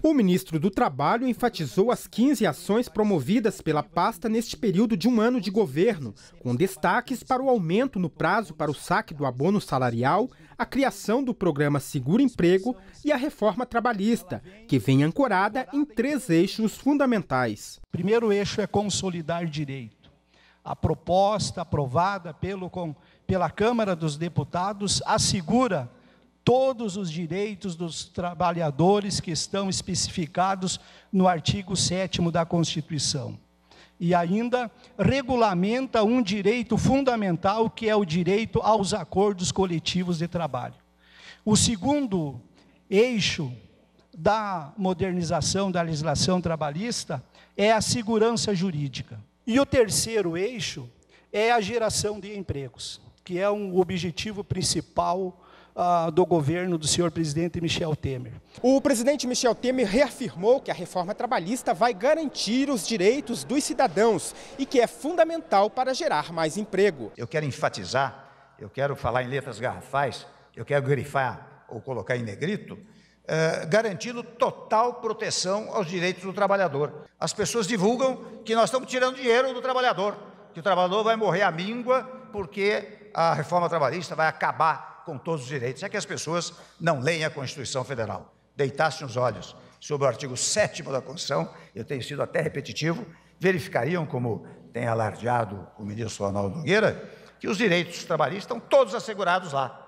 O ministro do Trabalho enfatizou as 15 ações promovidas pela pasta neste período de um ano de governo, com destaques para o aumento no prazo para o saque do abono salarial, a criação do programa Seguro Emprego e a reforma trabalhista, que vem ancorada em três eixos fundamentais. O primeiro eixo é consolidar direito. A proposta aprovada pelo, pela Câmara dos Deputados assegura todos os direitos dos trabalhadores que estão especificados no artigo 7 da Constituição. E ainda regulamenta um direito fundamental que é o direito aos acordos coletivos de trabalho. O segundo eixo da modernização da legislação trabalhista é a segurança jurídica. E o terceiro eixo é a geração de empregos, que é um objetivo principal ah, do governo do senhor presidente Michel Temer. O presidente Michel Temer reafirmou que a reforma trabalhista vai garantir os direitos dos cidadãos e que é fundamental para gerar mais emprego. Eu quero enfatizar, eu quero falar em letras garrafais, eu quero grifar ou colocar em negrito eh, garantindo total proteção aos direitos do trabalhador. As pessoas divulgam que nós estamos tirando dinheiro do trabalhador, que o trabalhador vai morrer à míngua porque a reforma trabalhista vai acabar com todos os direitos. É que as pessoas não leem a Constituição Federal. Deitassem os olhos sobre o artigo 7 da Constituição, eu tenho sido até repetitivo, verificariam, como tem alardeado o ministro Ronaldo Nogueira, que os direitos trabalhistas estão todos assegurados lá.